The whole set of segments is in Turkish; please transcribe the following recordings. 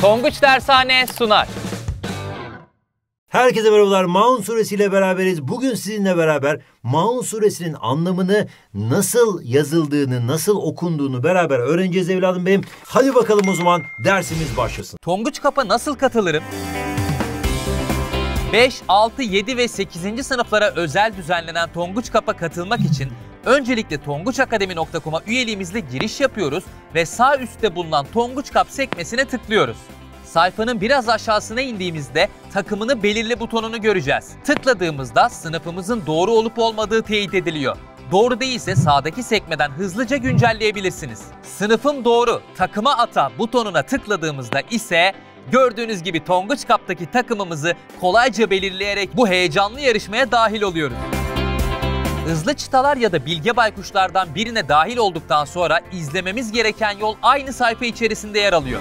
Tonguç Dershane sunar. Herkese merhabalar. Maun suresiyle beraberiz. Bugün sizinle beraber Maun suresinin anlamını nasıl yazıldığını, nasıl okunduğunu beraber öğreneceğiz evladım benim. Hadi bakalım o zaman dersimiz başlasın. Tonguç Kap'a nasıl katılırım? 5, 6, 7 ve 8. sınıflara özel düzenlenen Tonguç Kap'a katılmak için Öncelikle tonguçakademi.com'a üyeliğimizle giriş yapıyoruz ve sağ üstte bulunan Tonguç Cup sekmesine tıklıyoruz. Sayfanın biraz aşağısına indiğimizde takımını belirle butonunu göreceğiz. Tıkladığımızda sınıfımızın doğru olup olmadığı teyit ediliyor. Doğru değilse sağdaki sekmeden hızlıca güncelleyebilirsiniz. Sınıfım doğru, takıma ata butonuna tıkladığımızda ise gördüğünüz gibi Tonguç Cup'taki takımımızı kolayca belirleyerek bu heyecanlı yarışmaya dahil oluyoruz. Hızlı çıtalar ya da bilge baykuşlardan birine dahil olduktan sonra izlememiz gereken yol aynı sayfa içerisinde yer alıyor.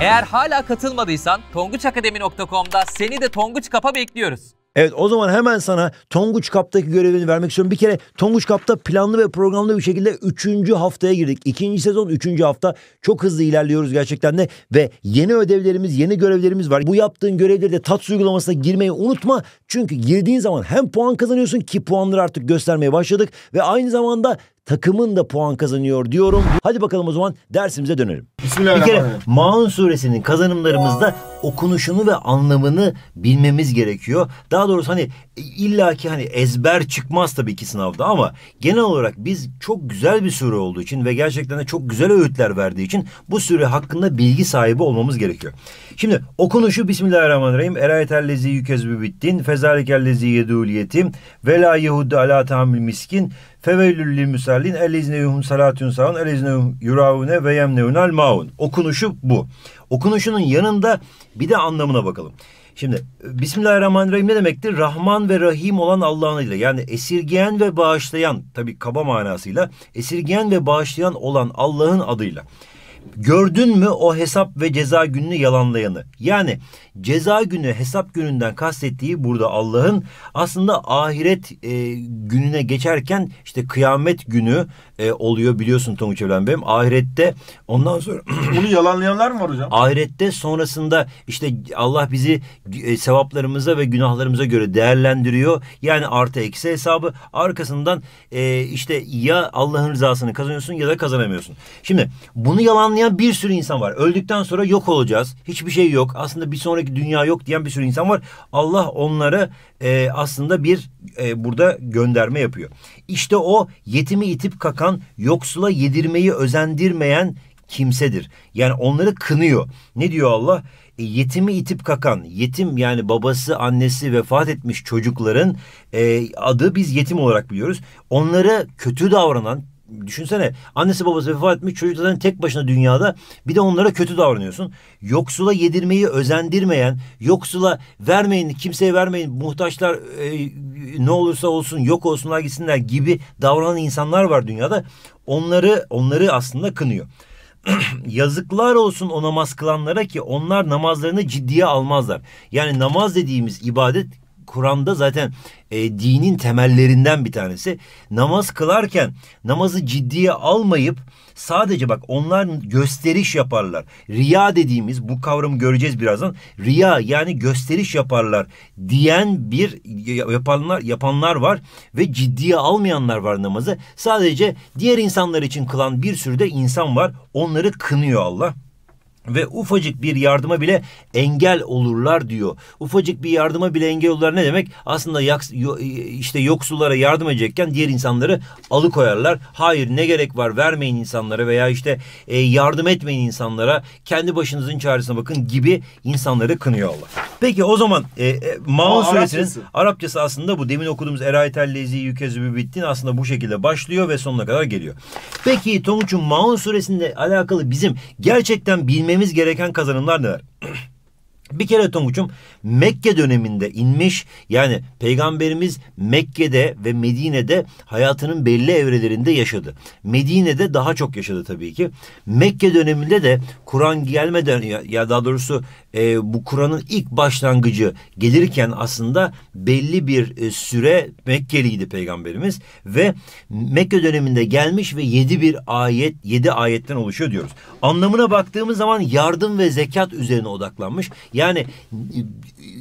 Eğer hala katılmadıysan tonguçakademi.com'da seni de Tonguç Kap'a bekliyoruz. Evet o zaman hemen sana Tonguç Kap'taki görevini vermek istiyorum. Bir kere Tonguç Kap'ta planlı ve programlı bir şekilde 3. haftaya girdik. 2. sezon 3. hafta çok hızlı ilerliyoruz gerçekten de ve yeni ödevlerimiz, yeni görevlerimiz var. Bu yaptığın görevleri de tat uygulamasına girmeyi unutma. Çünkü girdiğin zaman hem puan kazanıyorsun ki puanları artık göstermeye başladık ve aynı zamanda takımın da puan kazanıyor diyorum. Hadi bakalım o zaman dersimize dönelim. Bismillahirrahmanirrahim. Bir kere Maun suresinin kazanımlarımızda okunuşunu ve anlamını bilmemiz gerekiyor. Daha doğrusu hani illaki hani ezber çıkmaz tabii ki sınavda ama genel olarak biz çok güzel bir sure olduğu için ve gerçekten de çok güzel öğütler verdiği için bu sure hakkında bilgi sahibi olmamız gerekiyor. Şimdi okunuşu Bismillahirrahmanirrahim. Erayetellezi yükezbü bittin. Fezalikellezi yedûl yetim. Ve la yehudde alâ tahammül miskin. Fevelül li musallin eliznehum salatun saun eliznehum yuravune ve yemneunal maun. Okunuşu bu. Okunuşunun yanında bir de anlamına bakalım. Şimdi Bismillahirrahmanirrahim ne demektir? Rahman ve Rahim olan Allah'ın adıyla yani esirgeyen ve bağışlayan tabi kaba manasıyla esirgeyen ve bağışlayan olan Allah'ın adıyla. Gördün mü o hesap ve ceza gününü yalanlayanı? Yani ceza günü hesap gününden kastettiği burada Allah'ın aslında ahiret e, gününe geçerken işte kıyamet günü e, oluyor biliyorsun Tonguç Evlen Bey'im. Ahirette ondan sonra... Bunu yalanlayanlar mı var hocam? Ahirette sonrasında işte Allah bizi e, sevaplarımıza ve günahlarımıza göre değerlendiriyor. Yani artı eksi hesabı arkasından e, işte ya Allah'ın rızasını kazanıyorsun ya da kazanamıyorsun. Şimdi bunu yalan anlayan bir sürü insan var. Öldükten sonra yok olacağız. Hiçbir şey yok. Aslında bir sonraki dünya yok diyen bir sürü insan var. Allah onları e, aslında bir e, burada gönderme yapıyor. İşte o yetimi itip kakan, yoksula yedirmeyi özendirmeyen kimsedir. Yani onları kınıyor. Ne diyor Allah? E, yetimi itip kakan, yetim yani babası, annesi vefat etmiş çocukların e, adı biz yetim olarak biliyoruz. Onları kötü davranan, düşünsene annesi babası vefat etmiş çocukların tek başına dünyada bir de onlara kötü davranıyorsun. Yoksula yedirmeyi özendirmeyen, yoksula vermeyin, kimseye vermeyin, muhtaçlar e, ne olursa olsun yok olsunlar gitsinler gibi davranan insanlar var dünyada. Onları onları aslında kınıyor. yazıklar olsun o namaz kılanlara ki onlar namazlarını ciddiye almazlar. Yani namaz dediğimiz ibadet Kur'an'da zaten e, dinin temellerinden bir tanesi. Namaz kılarken namazı ciddiye almayıp sadece bak onlar gösteriş yaparlar. Riya dediğimiz bu kavramı göreceğiz birazdan. Riya yani gösteriş yaparlar diyen bir yapanlar yapanlar var ve ciddiye almayanlar var namazı. Sadece diğer insanlar için kılan bir sürü de insan var. Onları kınıyor Allah ve ufacık bir yardıma bile engel olurlar diyor. Ufacık bir yardıma bile engel olurlar ne demek? Aslında yaks, yo, e, işte yoksullara yardım edecekken diğer insanları alıkoyarlar. Hayır ne gerek var vermeyin insanlara veya işte e, yardım etmeyin insanlara kendi başınızın çaresine bakın gibi insanları kınıyorlar. Allah. Peki o zaman e, e, Maun Aa, suresinin Arapçası. Arapçası aslında bu. Demin okuduğumuz Erayetellezi yükezübü bittin aslında bu şekilde başlıyor ve sonuna kadar geliyor. Peki Tonguç'un Maun suresinde alakalı bizim gerçekten bilmemiz gereken kazanımlar neler? Bir kere Tonguç'um Mekke döneminde inmiş yani peygamberimiz Mekke'de ve Medine'de hayatının belli evrelerinde yaşadı. Medine'de daha çok yaşadı tabii ki. Mekke döneminde de Kur'an gelmeden ya daha doğrusu e, bu Kur'an'ın ilk başlangıcı gelirken aslında belli bir e, süre Mekkeliydi peygamberimiz ve Mekke döneminde gelmiş ve yedi bir ayet yedi ayetten oluşuyor diyoruz. Anlamına baktığımız zaman yardım ve zekat üzerine odaklanmış. Yani yani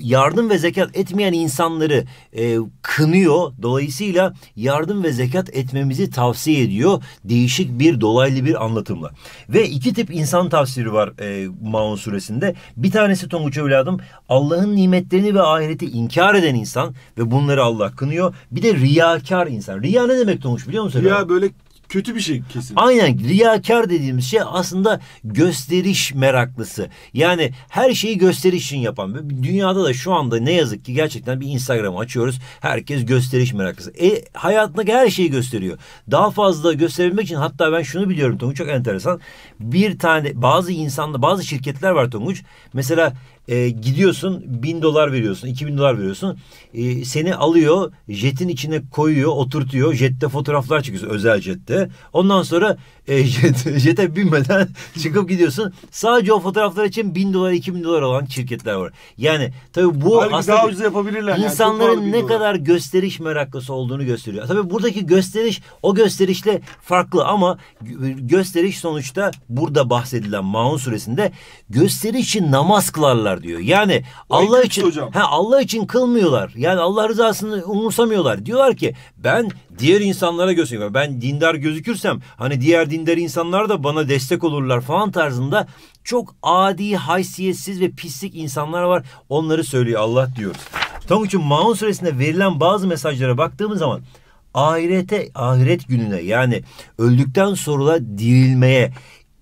yardım ve zekat etmeyen insanları e, kınıyor. Dolayısıyla yardım ve zekat etmemizi tavsiye ediyor. Değişik bir dolaylı bir anlatımla. Ve iki tip insan tafsiri var e, Maun suresinde. Bir tanesi Tonguç evladım Allah'ın nimetlerini ve ahireti inkar eden insan ve bunları Allah kınıyor. Bir de riyakar insan. Riya ne demek Tonguç biliyor musun? Riya böyle Kötü bir şey kesin. Aynen riyakar dediğimiz şey aslında gösteriş meraklısı. Yani her şeyi gösteriş için yapan. Dünyada da şu anda ne yazık ki gerçekten bir Instagram açıyoruz. Herkes gösteriş meraklısı. E, hayatındaki her şeyi gösteriyor. Daha fazla gösterebilmek için hatta ben şunu biliyorum Tonguç çok enteresan. Bir tane bazı insanda bazı şirketler var Tonguç. Mesela e, gidiyorsun bin dolar veriyorsun, iki bin dolar veriyorsun. E, seni alıyor, jetin içine koyuyor, oturtuyor. Jette fotoğraflar çıkıyor, özel jette. Ondan sonra e, jet, jete binmeden çıkıp gidiyorsun. Sadece o fotoğraflar için bin dolar, iki bin dolar olan şirketler var. Yani tabii bu Halbuki aslında daha ucuz yapabilirler. insanların yani, ne dolar. kadar gösteriş meraklısı olduğunu gösteriyor. Tabii buradaki gösteriş o gösterişle farklı ama gösteriş sonuçta burada bahsedilen Maun suresinde gösteriş namaz kılarlar kılmıyorlar diyor. Yani Allah Ay, için hocam. he, Allah için kılmıyorlar. Yani Allah rızasını umursamıyorlar. Diyorlar ki ben diğer insanlara gösteriyorum. Ben dindar gözükürsem hani diğer dindar insanlar da bana destek olurlar falan tarzında çok adi, haysiyetsiz ve pislik insanlar var. Onları söylüyor Allah diyoruz. Tamam için Maun suresinde verilen bazı mesajlara baktığımız zaman ahirete, ahiret gününe yani öldükten sonra dirilmeye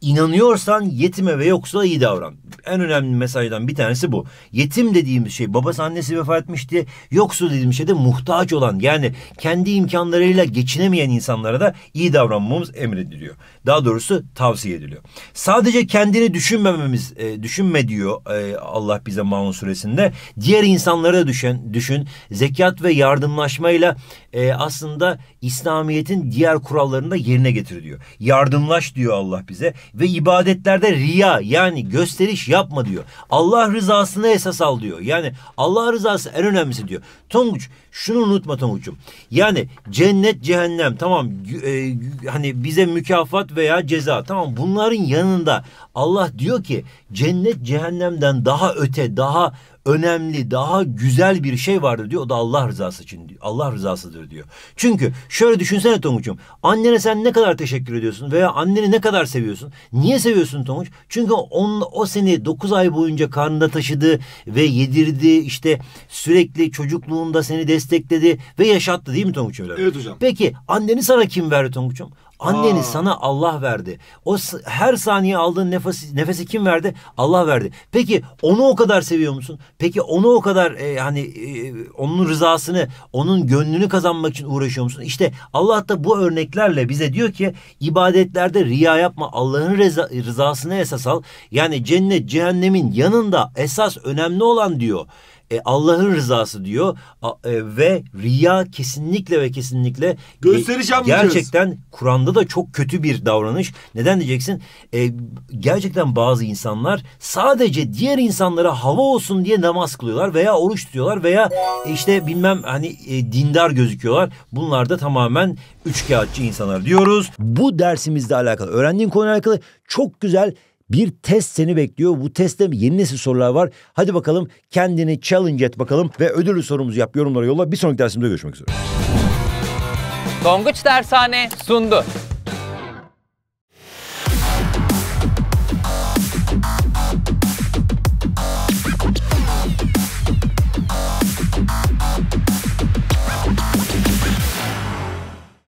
inanıyorsan yetime ve yoksula iyi davran. En önemli mesajdan bir tanesi bu. Yetim dediğimiz şey babası annesi vefat diye Yoksul dediğimiz şey de muhtaç olan yani kendi imkanlarıyla geçinemeyen insanlara da iyi davranmamız emrediliyor. Daha doğrusu tavsiye ediliyor. Sadece kendini düşünmememiz e, düşünme diyor e, Allah bize Maun suresinde. Diğer insanlara da düşen düşün. Zekat ve yardımlaşmayla e, aslında İslamiyet'in diğer kurallarını da yerine getir diyor. Yardımlaş diyor Allah bize ve ibadetlerde riya yani gösteriş yapma diyor. Allah rızasını esas al diyor. Yani Allah rızası en önemlisi diyor. Tonguç şunu unutma Tonguç'um. Yani cennet cehennem tamam e, hani bize mükafat veya ceza tamam bunların yanında Allah diyor ki cennet cehennemden daha öte daha önemli, daha güzel bir şey vardır diyor. O da Allah rızası için diyor. Allah rızasıdır diyor. Çünkü şöyle düşünsene Tonguç'um. Annene sen ne kadar teşekkür ediyorsun veya anneni ne kadar seviyorsun? Niye seviyorsun Tonguç? Çünkü on, o seni dokuz ay boyunca karnında taşıdı ve yedirdi. işte sürekli çocukluğunda seni destekledi ve yaşattı değil mi Tonguç'um Evet hocam. Peki anneni sana kim verdi Tonguç'um? Anneni Aa. sana Allah verdi. O her saniye aldığın nefesi, nefesi kim verdi? Allah verdi. Peki onu o kadar seviyor musun? Peki onu o kadar e, hani e, onun rızasını, onun gönlünü kazanmak için uğraşıyor musun? İşte Allah da bu örneklerle bize diyor ki ibadetlerde riya yapma. Allah'ın rıza, rızasını esas al. Yani cennet cehennemin yanında esas önemli olan diyor e, Allah'ın rızası diyor A, e, ve riya kesinlikle ve kesinlikle e, gösteriş e, gerçekten Kur'an'da da çok kötü bir davranış. Neden diyeceksin? E, gerçekten bazı insanlar sadece diğer insanlara hava olsun diye namaz kılıyorlar veya oruç tutuyorlar veya işte bilmem hani e, dindar gözüküyorlar. Bunlar da tamamen üçkağıtçı insanlar diyoruz. Bu dersimizle alakalı öğrendiğin konuyla alakalı çok güzel bir test seni bekliyor. Bu testte yeni nesil sorular var. Hadi bakalım kendini challenge et bakalım ve ödüllü sorumuzu yap. Yorumlara yolla. Bir sonraki dersimde görüşmek üzere. Donguç Dershane sundu.